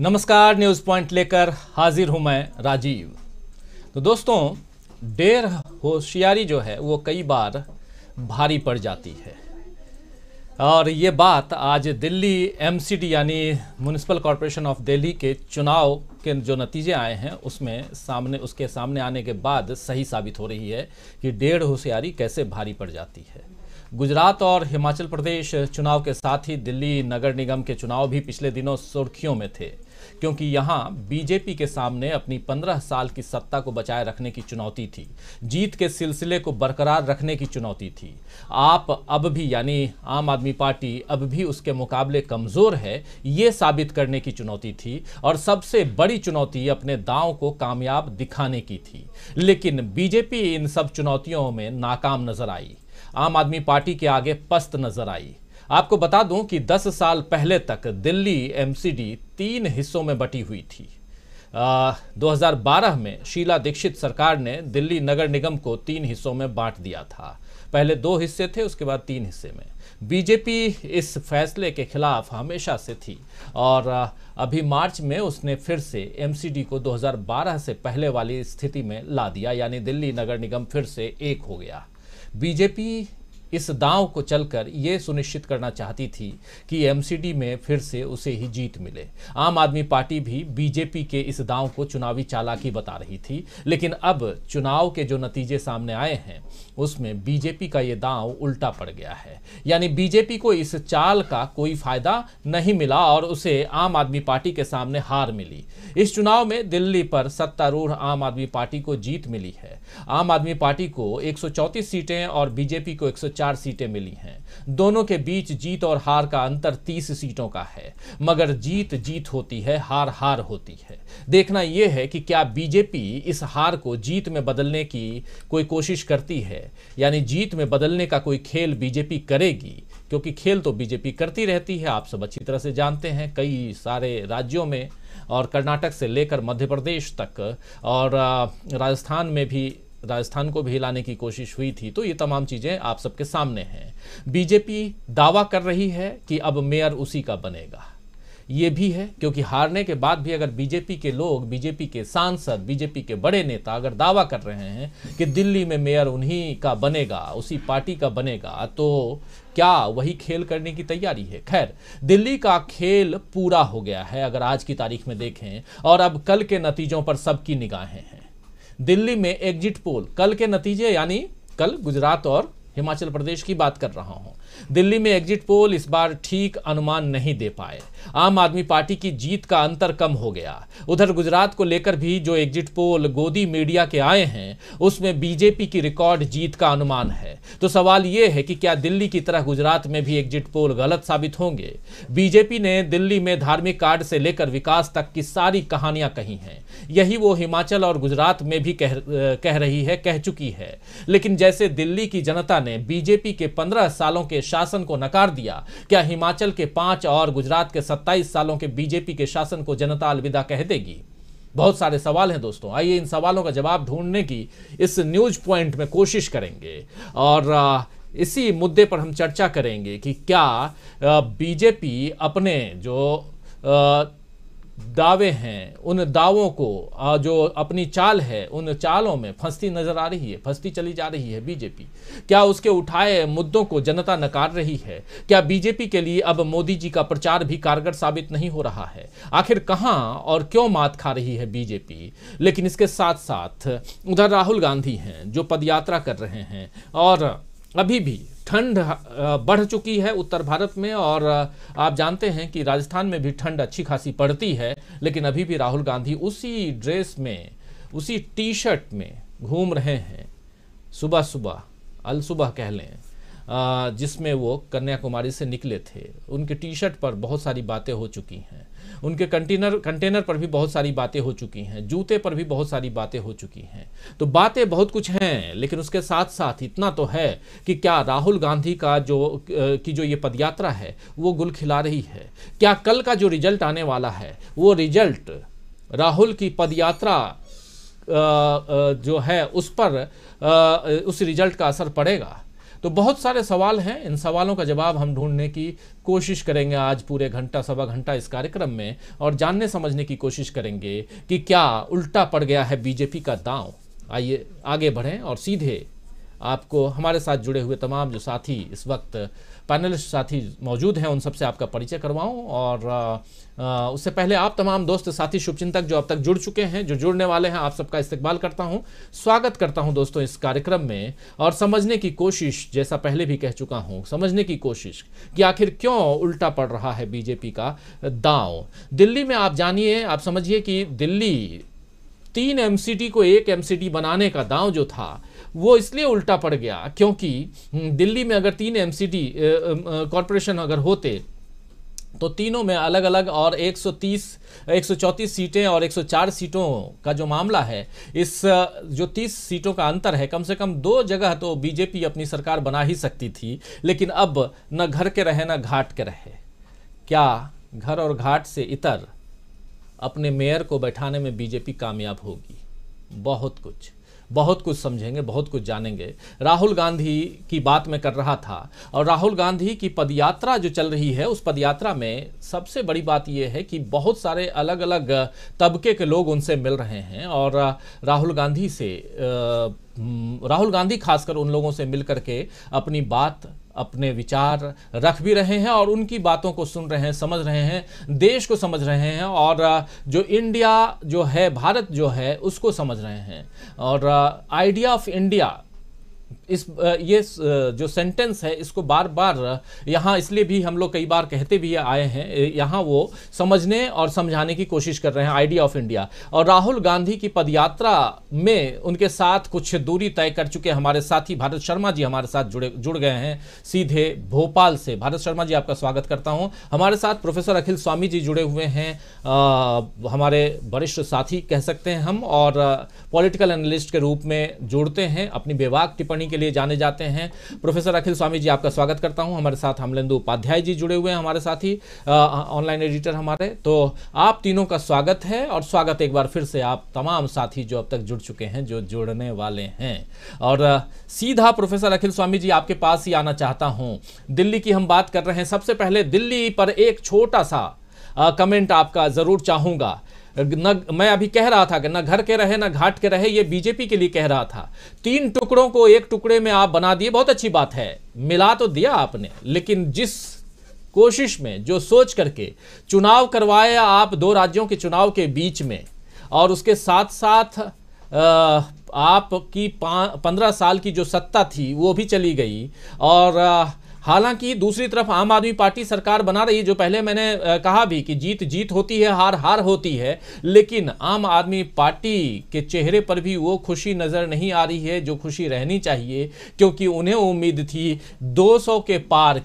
नमस्कार news point लेकर हाजिर हूं मैं राजीव तो दोस्तों डेर होशियारी जो है वो कई बार भारी पड़ जाती है और ये बात आज दिल्ली एमसीडी यानी म्यूनसिपल कॉरपोरेशन ऑफ दिल्ली के चुनाव के जो नतीजे आए हैं उसमें सामने उसके सामने आने के बाद सही साबित हो रही है कि डेढ़ होशियारी कैसे भारी पड़ जाती है गुजरात और हिमाचल प्रदेश चुनाव के साथ ही दिल्ली नगर निगम के चुनाव भी पिछले दिनों सुर्खियों में थे क्योंकि यहां बीजेपी के सामने अपनी पंद्रह साल की सत्ता को बचाए रखने की चुनौती थी जीत के सिलसिले को बरकरार रखने की चुनौती थी आप अब भी यानी आम आदमी पार्टी अब भी उसके मुकाबले कमज़ोर है ये साबित करने की चुनौती थी और सबसे बड़ी चुनौती अपने दांव को कामयाब दिखाने की थी लेकिन बीजेपी इन सब चुनौतियों में नाकाम नजर आई आम आदमी पार्टी के आगे पस्त नजर आई आपको बता दूं कि 10 साल पहले तक दिल्ली एमसीडी तीन हिस्सों में बटी हुई थी आ, 2012 में शीला दीक्षित सरकार ने दिल्ली नगर निगम को तीन हिस्सों में बांट दिया था पहले दो हिस्से थे उसके बाद तीन हिस्से में बीजेपी इस फैसले के खिलाफ हमेशा से थी और अभी मार्च में उसने फिर से एमसीडी को 2012 से पहले वाली स्थिति में ला दिया यानी दिल्ली नगर निगम फिर से एक हो गया बीजेपी इस दांव को चलकर ये सुनिश्चित करना चाहती थी कि एमसीडी में फिर से उसे ही जीत मिले आम आदमी पार्टी भी बीजेपी के इस दांव को चुनावी चालाकी बता रही थी लेकिन अब चुनाव के जो नतीजे सामने आए हैं उसमें बीजेपी का ये दांव उल्टा पड़ गया है यानी बीजेपी को इस चाल का कोई फायदा नहीं मिला और उसे आम आदमी पार्टी के सामने हार मिली इस चुनाव में दिल्ली पर सत्तारूढ़ आम आदमी पार्टी को जीत मिली है आम आदमी पार्टी को एक सीटें और बीजेपी को एक चार सीटें मिली हैं दोनों के बीच जीत और हार का अंतर तीस सीटों का है मगर जीत जीत होती है हार हार होती है देखना यह है कि क्या बीजेपी इस हार को जीत में बदलने की कोई कोशिश करती है यानी जीत में बदलने का कोई खेल बीजेपी करेगी क्योंकि खेल तो बीजेपी करती रहती है आप सब अच्छी तरह से जानते हैं कई सारे राज्यों में और कर्नाटक से लेकर मध्य प्रदेश तक और राजस्थान में भी राजस्थान को भी हिलाने की कोशिश हुई थी तो ये तमाम चीज़ें आप सबके सामने हैं बीजेपी दावा कर रही है कि अब मेयर उसी का बनेगा ये भी है क्योंकि हारने के बाद भी अगर बीजेपी के लोग बीजेपी के सांसद बीजेपी के बड़े नेता अगर दावा कर रहे हैं कि दिल्ली में मेयर उन्हीं का बनेगा उसी पार्टी का बनेगा तो क्या वही खेल करने की तैयारी है खैर दिल्ली का खेल पूरा हो गया है अगर आज की तारीख में देखें और अब कल के नतीजों पर सबकी निगाहें हैं दिल्ली में एग्जिट पोल कल के नतीजे यानी कल गुजरात और हिमाचल प्रदेश की बात कर रहा हूँ दिल्ली में एग्जिट पोल इस बार ठीक अनुमान नहीं दे पाए आम आदमी पार्टी की जीत का अंतर कम हो गया उधर गुजरात को लेकर भी जो एग्जिट पोल गोदी मीडिया के आए हैं उसमें बीजेपी की रिकॉर्ड जीत का अनुमान है तो सवाल यह है कि क्या दिल्ली की तरह गुजरात में भी एग्जिट पोल गलत साबित होंगे बीजेपी ने दिल्ली में धार्मिक कार्ड से लेकर विकास तक की सारी कहानियां कही हैं यही वो हिमाचल और गुजरात में भी कह, कह रही है कह चुकी है लेकिन जैसे दिल्ली की जनता ने बीजेपी के पंद्रह सालों के शासन को नकार दिया क्या हिमाचल के पांच और गुजरात के सत्ताईस सालों के बीजेपी के शासन को जनता अलविदा कह देगी बहुत सारे सवाल हैं दोस्तों आइए इन सवालों का जवाब ढूंढने की इस न्यूज पॉइंट में कोशिश करेंगे और इसी मुद्दे पर हम चर्चा करेंगे कि क्या बीजेपी अपने जो दावे हैं उन दावों को जो अपनी चाल है उन चालों में फंसती नजर आ रही है फंसती चली जा रही है बीजेपी क्या उसके उठाए मुद्दों को जनता नकार रही है क्या बीजेपी के लिए अब मोदी जी का प्रचार भी कारगर साबित नहीं हो रहा है आखिर कहाँ और क्यों मात खा रही है बीजेपी लेकिन इसके साथ साथ उधर राहुल गांधी हैं जो पदयात्रा कर रहे हैं और अभी भी ठंड बढ़ चुकी है उत्तर भारत में और आप जानते हैं कि राजस्थान में भी ठंड अच्छी खासी पड़ती है लेकिन अभी भी राहुल गांधी उसी ड्रेस में उसी टी शर्ट में घूम रहे हैं सुबह सुबह अल सुबह कह लें जिसमें वो कन्याकुमारी से निकले थे उनके टी शर्ट पर बहुत सारी बातें हो चुकी हैं उनके कंटेनर कंटेनर पर भी बहुत सारी बातें हो चुकी हैं जूते पर भी बहुत सारी बातें हो चुकी हैं तो बातें बहुत कुछ हैं लेकिन उसके साथ साथ इतना तो है कि क्या राहुल गांधी का जो की जो ये पदयात्रा है वो गुल खिला रही है क्या कल का जो रिजल्ट आने वाला है वो रिजल्ट राहुल की पदयात्रा जो है उस पर उस रिजल्ट का असर पड़ेगा तो बहुत सारे सवाल हैं इन सवालों का जवाब हम ढूंढने की कोशिश करेंगे आज पूरे घंटा सवा घंटा इस कार्यक्रम में और जानने समझने की कोशिश करेंगे कि क्या उल्टा पड़ गया है बीजेपी का दांव आइए आगे बढ़ें और सीधे आपको हमारे साथ जुड़े हुए तमाम जो साथी इस वक्त पैनलिस्ट साथी मौजूद हैं उन सबसे आपका परिचय करवाऊं और उससे पहले आप तमाम दोस्त साथी शुभचिंतक जो अब तक जुड़ चुके हैं जो जुड़ने वाले हैं आप सबका इस्तेमाल करता हूं स्वागत करता हूं दोस्तों इस कार्यक्रम में और समझने की कोशिश जैसा पहले भी कह चुका हूं समझने की कोशिश कि आखिर क्यों उल्टा पड़ रहा है बीजेपी का दाव दिल्ली में आप जानिए आप समझिए कि दिल्ली तीन एम को एक एम बनाने का दाव जो था वो इसलिए उल्टा पड़ गया क्योंकि हम्म, दिल्ली में अगर तीन एम कॉरपोरेशन अगर होते तो तीनों में अलग अलग और 130 134 सीटें और 104 सीटों का जो मामला है इस जो 30 सीटों का अंतर है कम से कम दो जगह तो बीजेपी अपनी सरकार बना ही सकती थी लेकिन अब न घर के रहे न घाट के रहे क्या घर और घाट से इतर अपने मेयर को बैठाने में बीजेपी कामयाब होगी बहुत कुछ बहुत कुछ समझेंगे बहुत कुछ जानेंगे राहुल गांधी की बात मैं कर रहा था और राहुल गांधी की पदयात्रा जो चल रही है उस पदयात्रा में सबसे बड़ी बात यह है कि बहुत सारे अलग अलग तबके के लोग उनसे मिल रहे हैं और राहुल गांधी से राहुल गांधी खासकर उन लोगों से मिल करके अपनी बात अपने विचार रख भी रहे हैं और उनकी बातों को सुन रहे हैं समझ रहे हैं देश को समझ रहे हैं और जो इंडिया जो है भारत जो है उसको समझ रहे हैं और आइडिया ऑफ इंडिया इस ये जो सेंटेंस है इसको बार बार यहाँ इसलिए भी हम लोग कई बार कहते भी आए हैं यहाँ वो समझने और समझाने की कोशिश कर रहे हैं आइडिया ऑफ इंडिया और राहुल गांधी की पदयात्रा में उनके साथ कुछ दूरी तय कर चुके हमारे साथी भारत शर्मा जी हमारे साथ जुड़े जुड़ गए हैं सीधे भोपाल से भारत शर्मा जी आपका स्वागत करता हूँ हमारे साथ प्रोफेसर अखिल स्वामी जी जुड़े हुए हैं आ, हमारे वरिष्ठ साथी कह सकते हैं हम और पॉलिटिकल एनालिस्ट के रूप में जुड़ते हैं अपनी बेवाक टिप्पणी टिप्पणी के लिए जाने जाते हैं प्रोफेसर अखिल स्वामी जी आपका स्वागत करता हूं हमारे साथ हमलेंदु उपाध्याय जी जुड़े हुए हैं हमारे साथ ही ऑनलाइन एडिटर हमारे तो आप तीनों का स्वागत है और स्वागत एक बार फिर से आप तमाम साथी जो अब तक जुड़ चुके हैं जो जुड़ने वाले हैं और सीधा प्रोफेसर अखिल स्वामी जी आपके पास ही आना चाहता हूँ दिल्ली की हम बात कर रहे हैं सबसे पहले दिल्ली पर एक छोटा सा कमेंट आपका ज़रूर चाहूंगा न मैं अभी कह रहा था कि न घर के रहे न घाट के रहे ये बीजेपी के लिए कह रहा था तीन टुकड़ों को एक टुकड़े में आप बना दिए बहुत अच्छी बात है मिला तो दिया आपने लेकिन जिस कोशिश में जो सोच करके चुनाव करवाया आप दो राज्यों के चुनाव के बीच में और उसके साथ साथ आपकी पंद्रह साल की जो सत्ता थी वो भी चली गई और हालांकि दूसरी तरफ आम आदमी पार्टी सरकार बना रही है जो पहले मैंने कहा भी कि जीत जीत होती है हार हार होती है लेकिन आम आदमी पार्टी के चेहरे पर भी वो खुशी नज़र नहीं आ रही है जो खुशी रहनी चाहिए क्योंकि उन्हें उम्मीद थी 200 के पार